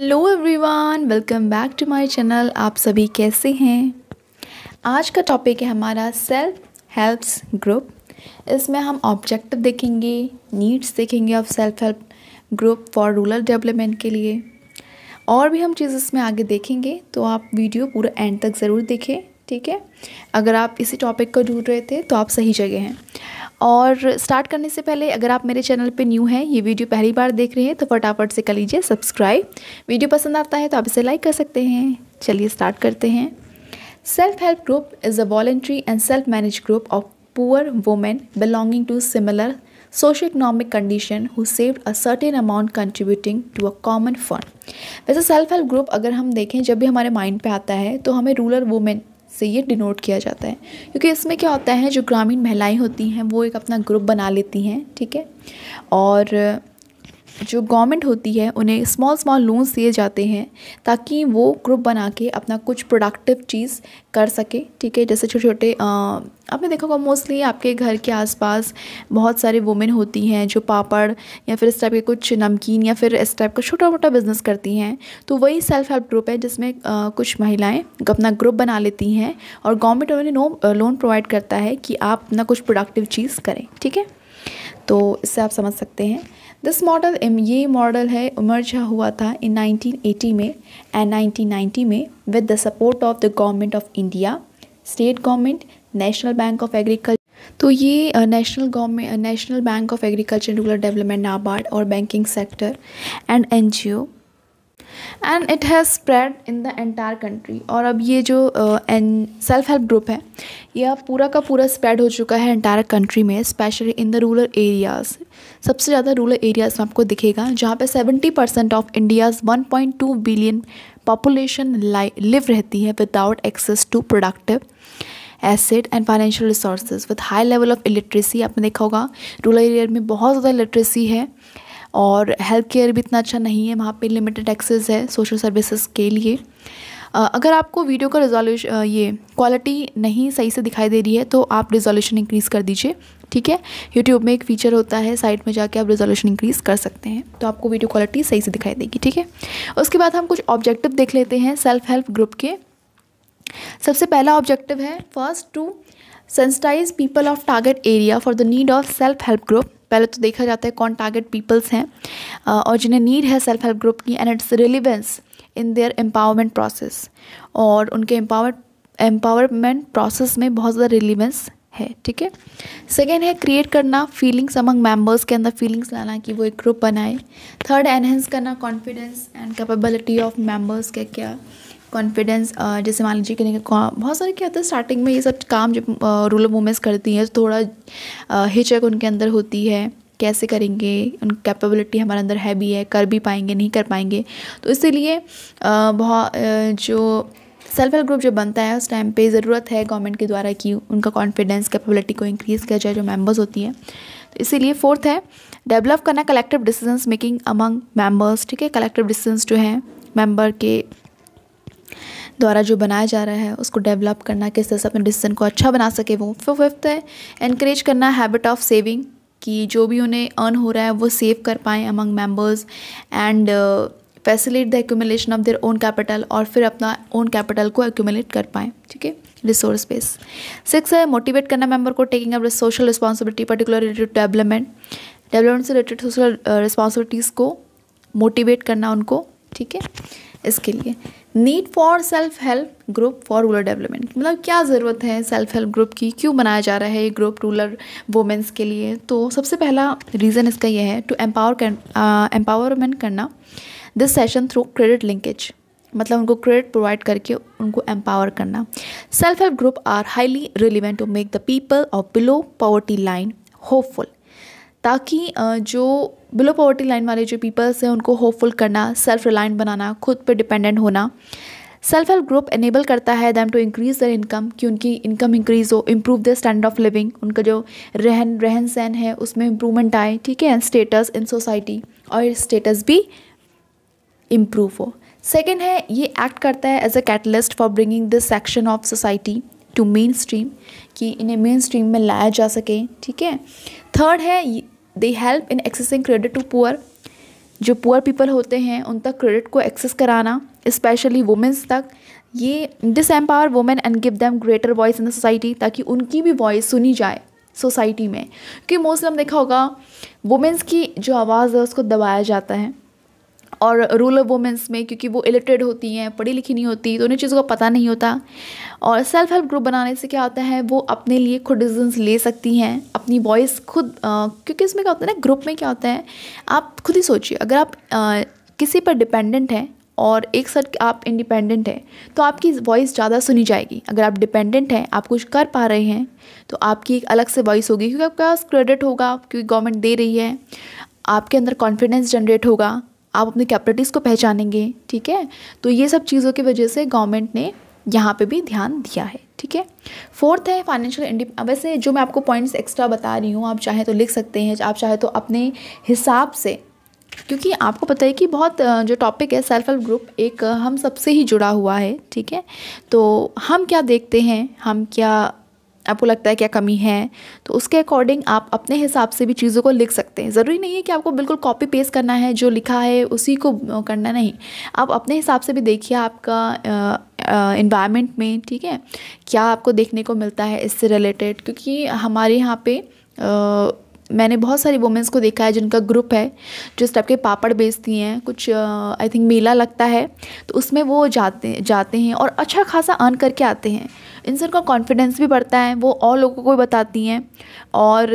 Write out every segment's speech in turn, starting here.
Hello everyone welcome back to my channel आप सभी कैसे हैं आज का टॉपिक है हमारा सेल्फ हेल्प्स ग्रुप इसमें हम ऑब्जेक्टिव देखेंगे नीड्स देखेंगे of self help group for rural development के लिए और भी हम चीज़ इसमें आगे देखेंगे तो आप वीडियो पूरा एंड तक ज़रूर देखें ठीक है अगर आप इसी टॉपिक को ढूंढ रहे थे तो आप सही जगह हैं और स्टार्ट करने से पहले अगर आप मेरे चैनल पे न्यू हैं ये वीडियो पहली बार देख रहे हैं तो फटाफट से कर लीजिए सब्सक्राइब वीडियो पसंद आता है तो आप इसे लाइक कर सकते हैं चलिए स्टार्ट करते हैं self help group is a voluntary and self manage group of poor women belonging to similar socio economic condition who save a certain amount contributing to a common fund वैसे self help group अगर हम देखें जब भी हमारे mind पे आता है तो हमें रूरल वुमेन से ये डिनोट किया जाता है क्योंकि इसमें क्या होता है जो ग्रामीण महिलाएं होती हैं वो एक अपना ग्रुप बना लेती हैं ठीक है और जो गवर्नमेंट होती है उन्हें स्मॉल स्मॉल लोन्स दिए जाते हैं ताकि वो ग्रुप बना के अपना कुछ प्रोडक्टिव चीज़ कर सके ठीक है जैसे छोटे छोटे आपने देखा होगा मोस्टली आपके घर के आसपास बहुत सारे वुमेन होती हैं जो पापड़ या फिर इस टाइप के कुछ नमकीन या फिर इस टाइप का छोटा मोटा बिजनेस करती हैं तो वही सेल्फ हेल्प ग्रुप है जिसमें आ, कुछ महिलाएं अपना ग्रुप बना लेती हैं और गवर्नमेंट उन्हें नो लोन प्रोवाइड करता है कि आप अपना कुछ प्रोडक्टिव चीज़ करें ठीक है तो इससे आप समझ सकते हैं दिस मॉडल एम ये मॉडल है इमर्जा हुआ था इन 1980 में एंड 1990 में with the support of the government of India state government national bank of agriculture तो ये national government national bank of agriculture rural development NABARD और banking sector and NGO and it has spread in the entire country और अब ये जो self help group है यह पूरा का पूरा स्प्रेड हो चुका है एंटायर कंट्री में specially in the rural areas सबसे ज़्यादा रूरल एरियाज़ में आपको दिखेगा जहाँ पे seventy percent of India's one point two billion population live रहती है without access to productive assets and financial resources with high level of illiteracy आपने देखा होगा रूरल एरिया में बहुत ज़्यादा लिट्रेसी है और हेल्थ केयर भी इतना अच्छा नहीं है वहाँ पे लिमिटेड एक्सेस है सोशल सर्विसेज के लिए अगर आपको वीडियो का रिजोल्यूशन ये क्वालिटी नहीं सही से दिखाई दे रही है तो आप रिजोल्यूशन इंक्रीज़ कर दीजिए ठीक है यूट्यूब में एक फ़ीचर होता है साइट में जाके आप रिजोल्यूशन इंक्रीज़ कर सकते हैं तो आपको वीडियो क्वालिटी सही से दिखाई देगी ठीक है उसके बाद हम कुछ ऑब्जेक्टिव देख लेते हैं सेल्फ हेल्प ग्रुप के सबसे पहला ऑब्जेक्टिव है first to sensitize people of target area for the need of self help group पहले तो देखा जाता है कौन टारगेट पीपल्स हैं और जिन्हें नीड है सेल्फ हेल्प ग्रुप की and its relevance in their empowerment process और उनके एम्पावर एम्पावरमेंट प्रोसेस में बहुत ज़्यादा रिलीवेंस है ठीक है सेकेंड है क्रिएट करना फीलिंग्स अमंग मेम्बर्स के अंदर फीलिंग्स लाना कि वो एक ग्रुप बनाए थर्ड एनहेंस करना confidence and capability of members के क्या कॉन्फिडेंस uh, जैसे मान लीजिए करेंगे बहुत सारे क्या होता है स्टार्टिंग में ये सब काम जब रूरल uh, वूमेंस करती हैं तो थोड़ा uh, हिचक उनके अंदर होती है कैसे करेंगे उन कैपेबिलिटी हमारे अंदर है भी है कर भी पाएंगे नहीं कर पाएंगे तो इसीलिए बहुत जो सेल्फ हेल्प ग्रुप जो बनता है उस टाइम पे ज़रूरत है गवर्नमेंट के द्वारा कि उनका कॉन्फिडेंस कैपेबिलिटी को इंक्रीज़ किया जाए जो मेंबर्स होती हैं तो इसीलिए फोर्थ है डेवलप करना collective decisions making among members ठीक है कलेक्टिव डिसीजंस जो हैं मेंबर के द्वारा जो बनाया जा रहा है उसको डेवलप करना किस तरह से अपने डिसीजन को अच्छा बना सके वो फिर फिफ्थ है इनक्रेज करना हैबिट ऑफ सेविंग कि जो भी उन्हें अर्न हो रहा है वो सेव कर पाएँ among members and facilitate the accumulation of their own capital और फिर अपना ओन कैपिटल को एक्यूमलेट कर पाएँ ठीक है रिसोर्स बेस सिक्स है मोटिवेट करना मेंबर को taking up social responsibility particular related development development से रिलेटेड सोशल रिस्पॉन्सिबिलिटीज़ को मोटिवेट करना उनको ठीक है इसके लिए need for self help group for rural development मतलब क्या ज़रूरत है सेल्फ हेल्प ग्रुप की क्यों बनाया जा रहा है ये ग्रुप रूरल वुमेंस के लिए तो सबसे पहला रीज़न इसका यह है टू एम्पावर एम्पावरमेंट करना this session through credit linkage मतलब उनको क्रेडिट प्रोवाइड करके उनको एम्पावर करना self help group are highly relevant to make the people of below poverty line hopeful ताकि जो बिलो पॉवर्टी लाइन वाले जो पीपल्स हैं उनको होपफुल करना सेल्फ रिलायंट बनाना खुद पर डिपेंडेंट होना सेल्फ हेल्प ग्रुप एनेबल करता है them to increase their income कि उनकी इनकम इंक्रीज़ हो improve their standard of living उनका जो रहन रहन सहन है उसमें इम्प्रूवमेंट आए ठीक है एंड स्टेटस इन सोसाइटी और स्टेटस भी इम्प्रूव हो सेकेंड है ये एक्ट करता है as a catalyst for bringing this section of society to mainstream कि इन्हें मेन स्ट्रीम में लाया जा सके ठीक है थर्ड है they help in accessing credit to poor जो पुअर पीपल होते हैं उन तक क्रेडिट को एक्सेस कराना इस्पेशली वुमेंस तक ये disempower women and give them greater voice in the society ताकि उनकी भी वॉइस सुनी जाए सोसाइटी में क्योंकि मोस्टली हम देखा होगा वुमेंस की जो आवाज़ है उसको दबाया जाता है और रूरल वुमेंस में क्योंकि वो इलिटरेट होती हैं पढ़ी लिखी नहीं होती तो उन्हें चीज़ों का पता नहीं होता और सेल्फ हेल्प ग्रुप बनाने से क्या होता है वो अपने लिए खुद डिसीजंस ले सकती हैं अपनी वॉइस खुद आ, क्योंकि इसमें क्या होता है ना ग्रुप में क्या होता है आप खुद ही सोचिए अगर आप आ, किसी पर डिपेंडेंट हैं और एक साथ आप इंडिपेंडेंट हैं तो आपकी वॉइस ज़्यादा सुनी जाएगी अगर आप डिपेंडेंट हैं आप कुछ कर पा रहे हैं तो आपकी एक अलग से वॉइस होगी क्योंकि आपके पास क्रेडिट होगा क्योंकि गवर्नमेंट दे रही है आपके अंदर कॉन्फिडेंस जनरेट होगा आप अपने कैपेबिलिटीज़ को पहचानेंगे ठीक है तो ये सब चीज़ों की वजह से गवर्नमेंट ने यहाँ पे भी ध्यान दिया है ठीक है फोर्थ है फाइनेंशियल इंडिप वैसे जो मैं आपको पॉइंट्स एक्स्ट्रा बता रही हूँ आप चाहे तो लिख सकते हैं आप चाहे तो अपने हिसाब से क्योंकि आपको पता है कि बहुत जो टॉपिक है सेल्फ हेल्प ग्रुप एक हम सबसे ही जुड़ा हुआ है ठीक है तो हम क्या देखते हैं हम क्या आपको लगता है क्या कमी है तो उसके अकॉर्डिंग आप अपने हिसाब से भी चीज़ों को लिख सकते हैं ज़रूरी नहीं है कि आपको बिल्कुल कॉपी पेस्ट करना है जो लिखा है उसी को करना नहीं आप अपने हिसाब से भी देखिए आपका इन्वायरमेंट में ठीक है क्या आपको देखने को मिलता है इससे रिलेटेड क्योंकि हमारे यहाँ पे आ, मैंने बहुत सारी वुमेंस को देखा है जिनका ग्रुप है जो इस टाइप के पापड़ बेचती हैं कुछ आई थिंक मेला लगता है तो उसमें वो जाते जाते हैं और अच्छा खासा अर्न करके आते हैं इनसे उनका कॉन्फिडेंस भी बढ़ता है वो और लोगों को भी बताती हैं और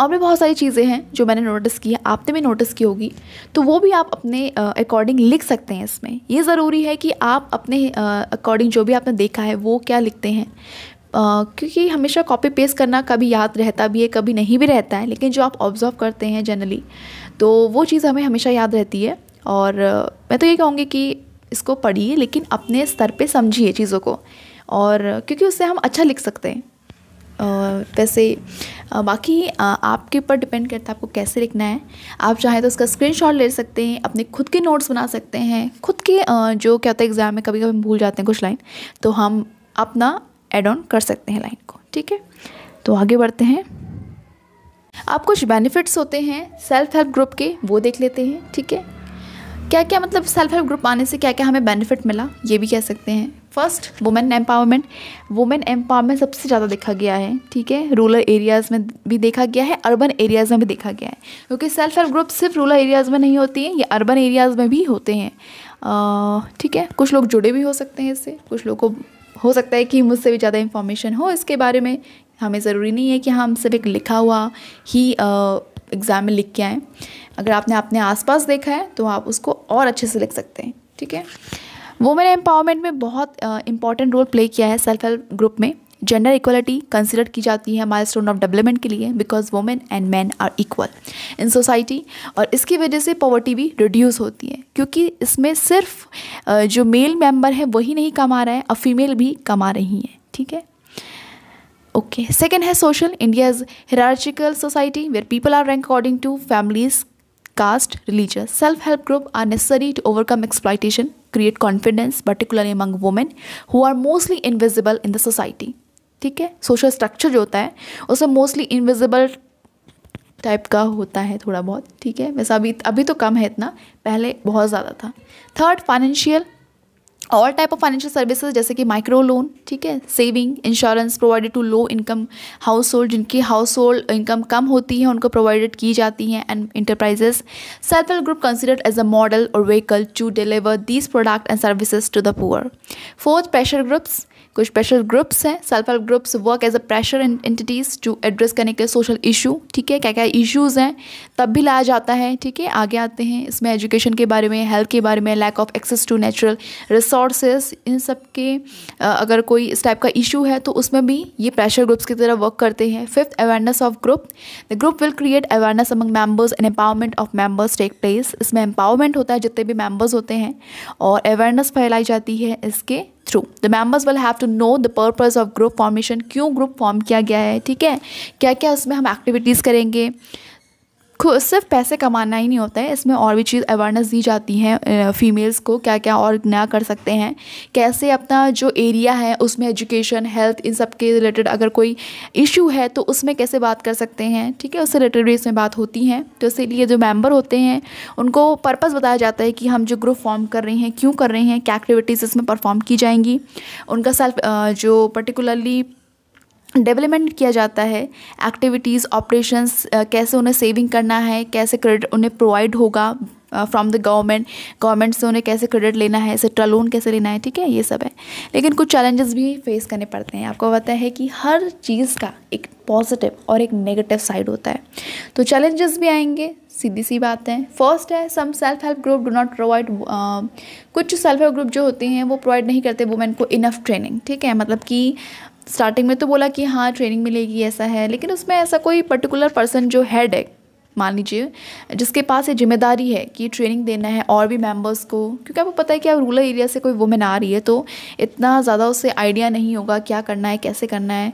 और भी बहुत सारी चीज़ें हैं जो मैंने नोटिस की है आपने भी नोटिस की होगी तो वो भी आप अपने अकॉर्डिंग लिख सकते हैं इसमें ये ज़रूरी है कि आप अपने अकॉर्डिंग जो भी आपने देखा है वो क्या लिखते हैं आ, क्योंकि हमेशा कॉपी पेस्ट करना कभी याद रहता भी है कभी नहीं भी रहता है लेकिन जो आप ऑब्ज़र्व करते हैं जनरली तो वो चीज़ हमें हमेशा याद रहती है और मैं तो ये कहूँगी कि इसको पढ़िए लेकिन अपने स्तर पर समझिए चीज़ों को और क्योंकि उससे हम अच्छा लिख सकते हैं वैसे बाकी आपके ऊपर डिपेंड करता है आपको कैसे लिखना है आप चाहें तो उसका स्क्रीनशॉट ले सकते हैं अपने खुद के नोट्स बना सकते हैं खुद के जो क्या होता है एग्ज़ाम में कभी कभी हम भूल जाते हैं कुछ लाइन तो हम अपना एड ऑन कर सकते हैं लाइन को ठीक है तो आगे बढ़ते हैं आप कुछ बेनिफिट्स होते हैं सेल्फ हेल्प ग्रुप के वो देख लेते हैं ठीक है क्या क्या मतलब सेल्फ हेल्प ग्रुप आने से क्या क्या हमें बेनिफिट मिला ये भी कह सकते हैं first women empowerment women empowerment सबसे ज़्यादा देखा गया है ठीक है रूरल एरियाज़ में भी देखा गया है अर्बन एरियाज़ में भी देखा गया है क्योंकि सेल्फ हेल्प ग्रुप सिर्फ रूरल एरियाज़ में नहीं होती हैं ये अर्बन एरियाज़ में भी होते हैं ठीक है कुछ लोग जुड़े भी हो सकते हैं इससे कुछ लोग को हो सकता है कि मुझसे भी ज़्यादा इन्फॉर्मेशन हो इसके बारे में हमें ज़रूरी नहीं है कि हाँ, हम सिर्फ एक लिखा हुआ ही एग्ज़ाम में लिख के आएँ अगर आपने अपने आसपास देखा है तो आप उसको और अच्छे से लिख सकते हैं ठीक है वुमेन एम्पावरमेंट में बहुत इंपॉर्टेंट रोल प्ले किया है सेल्फ हेल्प ग्रुप में जेंडर इक्वलिटी कंसिडर की जाती है माइल स्टोन ऑफ डेवलपमेंट के लिए because women and man are equal in society और इसकी वजह से पॉवर्टी भी रिड्यूस होती है क्योंकि इसमें सिर्फ जो मेल मेंबर है वही नहीं कमा रहा है और फीमेल भी कमा रही हैं ठीक है ओके सेकेंड है social India is society where people are rank according to families caste, religion. Self-help group are necessary to overcome exploitation, create confidence, particularly among women who are mostly invisible in the society. ठीक है social structure जो होता है उसमें mostly invisible type का होता है थोड़ा बहुत ठीक है वैसे अभी अभी तो कम है इतना पहले बहुत ज़्यादा था third financial all type of financial services जैसे कि माइक्रो लोन ठीक है saving insurance provided to low income household जिनकी हाउस होल्ड इनकम कम होती है उनको प्रोवाइडेड की जाती हैं and enterprises self help group considered as a model और vehicle to deliver these product and services to the poor fourth pressure groups कुछ प्रेशर ग्रुप्स हैं self help groups work as a pressure entities to address करने के social issue ठीक है क्या क्या issues हैं तब भी लाया जाता है ठीक है आगे आते हैं इसमें एजुकेशन के बारे में हेल्थ के बारे में lack of access to natural resources इन सब के अगर कोई इस टाइप का इशू है तो उसमें भी ये प्रेशर ग्रुप्स की तरह वर्क करते हैं fifth awareness of group the group will create awareness among members and empowerment of members take place इसमें एम्पावरमेंट होता है जितने भी मेम्बर्स होते हैं और अवेयरनेस फैलाई जाती है इसके through the members will have to know the purpose of group formation क्यों ग्रुप फॉर्म किया गया है ठीक है क्या क्या उसमें हम एक्टिविटीज़ करेंगे सिर्फ पैसे कमाना ही नहीं होता है इसमें और भी चीज़ अवेयरनेस दी जाती है फीमेल्स को क्या क्या और नया कर सकते हैं कैसे अपना जो एरिया है उसमें एजुकेशन हेल्थ इन सब के रिलेटेड अगर कोई इशू है तो उसमें कैसे बात कर सकते हैं ठीक है उससे रिलेटेड भी इसमें बात होती हैं तो इसीलिए जो मेम्बर होते हैं उनको पर्पज़ बताया जाता है कि हम जो ग्रुप फॉर्म कर रहे हैं क्यों कर रहे हैं क्या एक्टिविटीज़ इसमें परफॉर्म की जाएंगी उनका सेल्फ जो पर्टिकुलरली डेवलपमेंट किया जाता है एक्टिविटीज़ ऑपरेशंस कैसे उन्हें सेविंग करना है कैसे क्रेडिट उन्हें प्रोवाइड होगा फ्रॉम द गवर्नमेंट गवर्नमेंट से उन्हें कैसे क्रेडिट लेना है सेट्रा लोन कैसे लेना है ठीक है ये सब है लेकिन कुछ चैलेंजेस भी फेस करने पड़ते हैं आपको पता है कि हर चीज़ का एक पॉजिटिव और एक नेगेटिव साइड होता है तो चैलेंजेस भी आएंगे सीधी सी बात है फर्स्ट है some self help group do not provide कुछ सेल्फ हेल्प ग्रुप जो होते हैं वो प्रोवाइड नहीं करते वुमेन को इनफ ट्रेनिंग ठीक है मतलब कि स्टार्टिंग में तो बोला कि हाँ ट्रेनिंग मिलेगी ऐसा है लेकिन उसमें ऐसा कोई पर्टिकुलर पर्सन जो हेड है मान लीजिए जिसके पास ये जिम्मेदारी है कि ट्रेनिंग देना है और भी मेंबर्स को क्योंकि आपको पता है कि अब रूरल एरिया से कोई वुमेन आ रही है तो इतना ज़्यादा उससे आइडिया नहीं होगा क्या करना है कैसे करना है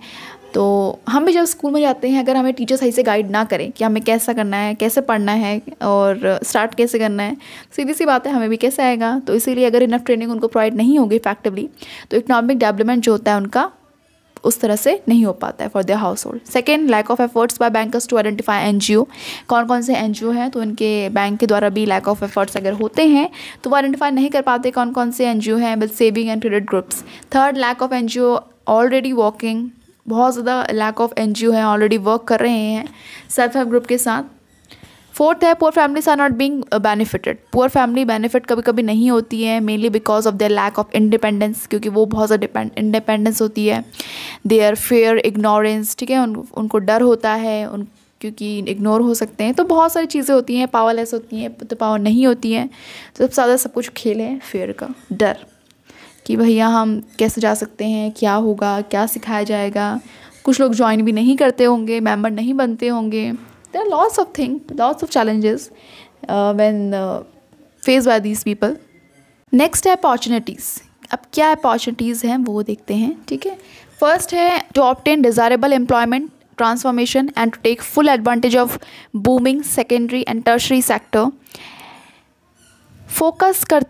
तो हम भी जब स्कूल में जाते हैं अगर हमें टीचर सही से गाइड ना करें कि हमें कैसा करना है कैसे पढ़ना है और स्टार्ट कैसे करना है तो सीधी सी बात है हमें भी कैसे आएगा तो इसीलिए अगर इनफ ट्रेनिंग उनको प्रोवाइड नहीं होगी इफेक्टिवली तो इकनॉमिक डेवलपमेंट जो होता है उनका उस तरह से नहीं हो पाता है for their household second lack of efforts by bankers to identify an कौन कौन से एन हैं तो उनके बैंक के द्वारा भी लैक ऑफ एफर्ट्स अगर होते हैं तो वो आइडेंटिफाई नहीं कर पाते कौन कौन से एन हैं with saving and credit groups third lack of an already working बहुत ज़्यादा लैक ऑफ एन हैं ऑलरेडी वर्क कर रहे हैं सेल्फ हेल्प ग्रुप के साथ फोर्थ है poor families are not being benefited poor family benefit कभी कभी नहीं होती है mainly because of their lack of independence क्योंकि वो बहुत ज़्यादा इंडिपेंडेंस होती है देयर फेयर इग्नोरेंस ठीक है उन, उनको डर होता है उन क्योंकि इग्नोर हो सकते हैं तो बहुत सारी चीज़ें होती हैं पावरलेस होती हैं तो पावर नहीं होती हैं तो सबसे ज़्यादा सब कुछ खेल है फेयर का डर कि भैया हम कैसे जा सकते हैं क्या होगा क्या सिखाया जाएगा कुछ लोग ज्वाइन भी नहीं करते होंगे मेंबर नहीं बनते होंगे there are lots of things, lots of challenges uh, when uh, faced by these people. Next है अपॉर्चुनिटीज़ अब क्या अपॉर्चुनिटीज़ हैं वो देखते हैं ठीक है फर्स्ट है to obtain desirable employment transformation and to take full advantage of booming secondary and tertiary sector focus कर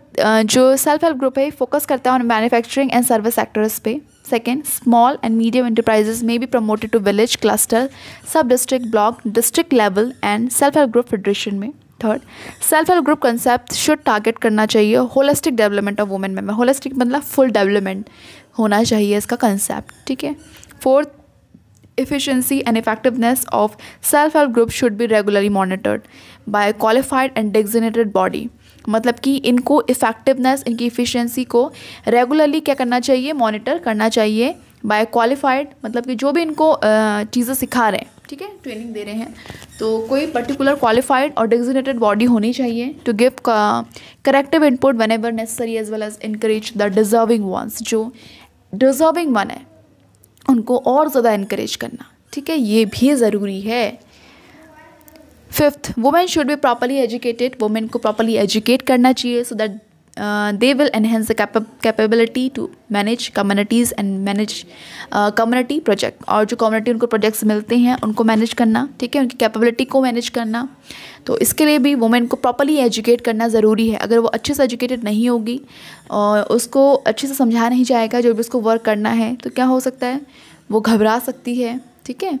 जो सेल्फ हेल्प ग्रुप है फोकस करता है on manufacturing and service sectors पे second small and medium enterprises may be promoted to village cluster sub district block district level and self help group federation में third self help group concept should target करना चाहिए holistic development of women में holistic मतलब full development होना चाहिए इसका concept ठीक है fourth efficiency and effectiveness of self help group should be regularly monitored by qualified and designated body मतलब कि इनको इफ़ेक्टिवनेस इनकी इफ़िशेंसी को रेगुलरली क्या करना चाहिए मॉनिटर करना चाहिए बाय क्वालिफाइड मतलब कि जो भी इनको चीज़ें सिखा रहे हैं ठीक है ट्रेनिंग दे रहे हैं तो कोई पर्टिकुलर क्वालिफाइड और डिजिनेटेड बॉडी होनी चाहिए to give corrective input one ever necessary as well as increase the deserving ones जो डिजर्विंग वन है उनको और ज़्यादा इनक्रेज करना ठीक है ये भी ज़रूरी है fifth women should be properly educated women को प्रॉपरली एजुकेट करना चाहिए so that they will enhance the capability to manage communities and manage community project और जो कम्युनिटी उनको प्रोजेक्ट्स मिलते हैं उनको मैनेज करना ठीक है उनकी कैपेबिलिटी को मैनेज करना तो इसके लिए भी वुमेन को प्रॉपरली एजुकेट करना ज़रूरी है अगर वो अच्छे से एजुकेटेड नहीं होगी और उसको अच्छे से समझा नहीं जाएगा जो भी उसको वर्क करना है तो क्या हो सकता है वो घबरा सकती है ठीक है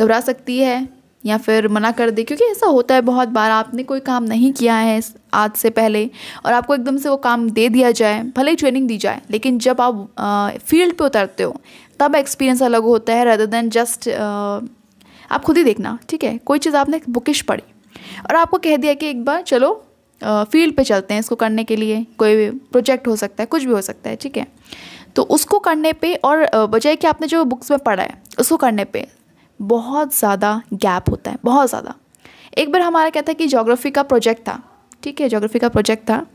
घबरा सकती है या फिर मना कर दे क्योंकि ऐसा होता है बहुत बार आपने कोई काम नहीं किया है आज से पहले और आपको एकदम से वो काम दे दिया जाए भले ही ट्रेनिंग दी जाए लेकिन जब आप फील्ड पे उतरते हो तब एक्सपीरियंस अलग होता है रदर देन जस्ट आप खुद ही देखना ठीक है कोई चीज़ आपने बुकिश पढ़ी और आपको कह दिया कि एक बार चलो फील्ड पे चलते हैं इसको करने के लिए कोई प्रोजेक्ट हो सकता है कुछ भी हो सकता है ठीक है तो उसको करने पे और बजाय कि आपने जो बुक्स में पढ़ा है उसको करने पे बहुत ज़्यादा गैप होता है बहुत ज़्यादा एक बार हमारा क्या था कि जोग्राफ़ी का प्रोजेक्ट था ठीक है जोग्राफ़ी का प्रोजेक्ट था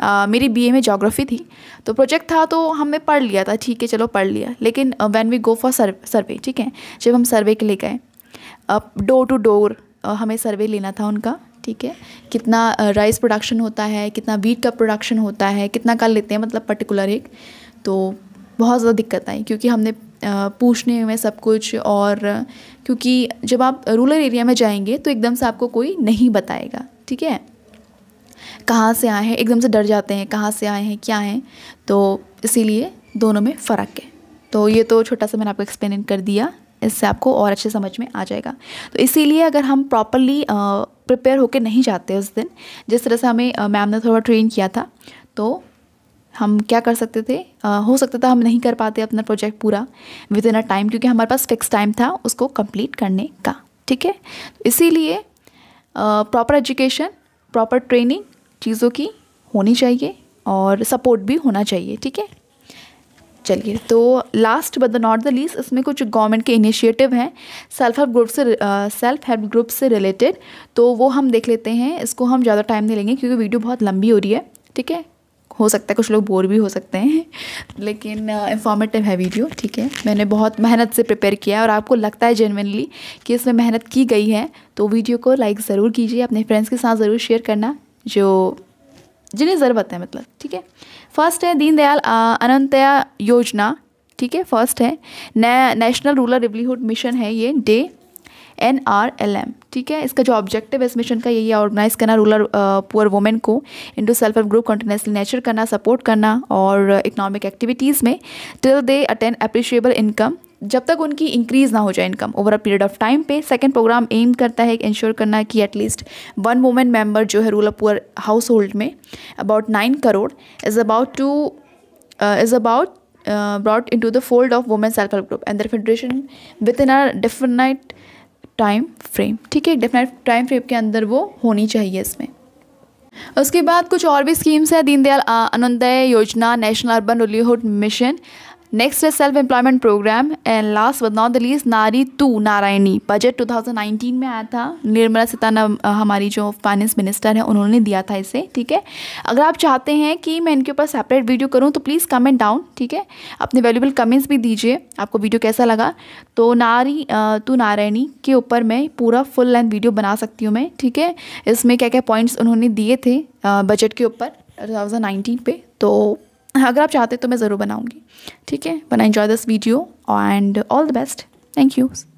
आ, मेरी बीए में जोग्राफ़ी थी तो प्रोजेक्ट था तो हमने पढ़ लिया था ठीक है चलो पढ़ लिया लेकिन when we go for survey ठीक है जब हम सर्वे के लिए गए डोर टू डोर हमें सर्वे लेना था उनका ठीक है कितना राइस प्रोडक्शन होता है कितना वीट का प्रोडक्शन होता है कितना कर लेते हैं मतलब पर्टिकुलर एक तो बहुत ज़्यादा दिक्कत आई क्योंकि हमने पूछने में सब कुछ और क्योंकि जब आप रूरल एरिया में जाएंगे तो एकदम से आपको कोई नहीं बताएगा ठीक है कहाँ से आए हैं एकदम से डर जाते हैं कहाँ से आए हैं क्या हैं तो इसीलिए दोनों में फ़र्क है तो ये तो छोटा सा मैंने आपको एक्सप्लेन कर दिया इससे आपको और अच्छे समझ में आ जाएगा तो इसीलिए अगर हम प्रॉपरली प्रिपेयर होकर नहीं जाते उस दिन जिस तरह से हमें मैम ने थोड़ा ट्रेन किया था तो हम क्या कर सकते थे आ, हो सकता था हम नहीं कर पाते अपना प्रोजेक्ट पूरा विद इन अ टाइम क्योंकि हमारे पास फिक्स टाइम था उसको कंप्लीट करने का ठीक है तो इसीलिए प्रॉपर एजुकेशन प्रॉपर ट्रेनिंग चीज़ों की होनी चाहिए और सपोर्ट भी होना चाहिए ठीक है चलिए तो last but the not the least इसमें कुछ गवर्नमेंट के इनिशिएटिव हैं सेल्फ हेल्प ग्रुप से सेल्फ हेल्प ग्रुप से रिलेटेड तो वो हम देख लेते हैं इसको हम ज़्यादा टाइम नहीं लेंगे क्योंकि वीडियो बहुत लंबी हो रही है ठीक है हो सकता है कुछ लोग बोर भी हो सकते हैं लेकिन इंफॉर्मेटिव है वीडियो ठीक है मैंने बहुत मेहनत से प्रिपेयर किया और आपको लगता है जेनविनली कि इसमें मेहनत की गई है तो वीडियो को लाइक ज़रूर कीजिए अपने फ्रेंड्स के साथ ज़रूर शेयर करना जो जिन्हें ज़रूरत है मतलब ठीक है फर्स्ट है दीनदयाल अनंतया योजना ठीक है फर्स्ट है नेशनल रूरल लिवलीहुड मिशन है ये DAY N R L M ठीक है इसका जो ऑब्जेक्टिव है इस मिशन का यही है ऑर्गेनाइज करना रूरल पुअर वुमेन को into self help group continuously nurture करना सपोर्ट करना और इकोनॉमिक एक्टिविटीज़ में till they attend appreciable income जब तक उनकी इंक्रीज ना हो जाए income over a period of time पे सेकंड प्रोग्राम एम करता है इंश्योर करना कि एटलीस्ट वन वुमेन मेंबर जो है रूरल पुअर हाउस होल्ड में about nine crore is about to is about brought into the fold of women self help group and the federation within are definite time frame ठीक है definite time frame के अंदर वो होनी चाहिए इसमें उसके बाद कुछ और भी स्कीम्स हैं Deendayal Antyodaya Yojana national urban livelihood mission next है self employment program and last but not the least Nari Tu Narayani budget 2019 में आया था निर्मला सीताराम हमारी जो फाइनेंस मिनिस्टर है उन्होंने दिया था इसे ठीक है अगर आप चाहते हैं कि मैं इनके ऊपर सेपरेट वीडियो करूँ तो प्लीज़ कमेंट डाउन ठीक है अपने वैल्यूबल कमेंट्स भी दीजिए आपको वीडियो कैसा लगा तो नारी टू नारायणी के ऊपर मैं पूरा फुल लेंथ वीडियो बना सकती हूँ मैं ठीक है इसमें क्या क्या पॉइंट्स उन्होंने दिए थे बजट के ऊपर 2019 पे तो अगर आप चाहते तो मैं ज़रूर बनाऊँगी ठीक है one I enjoy this video and all the best thank you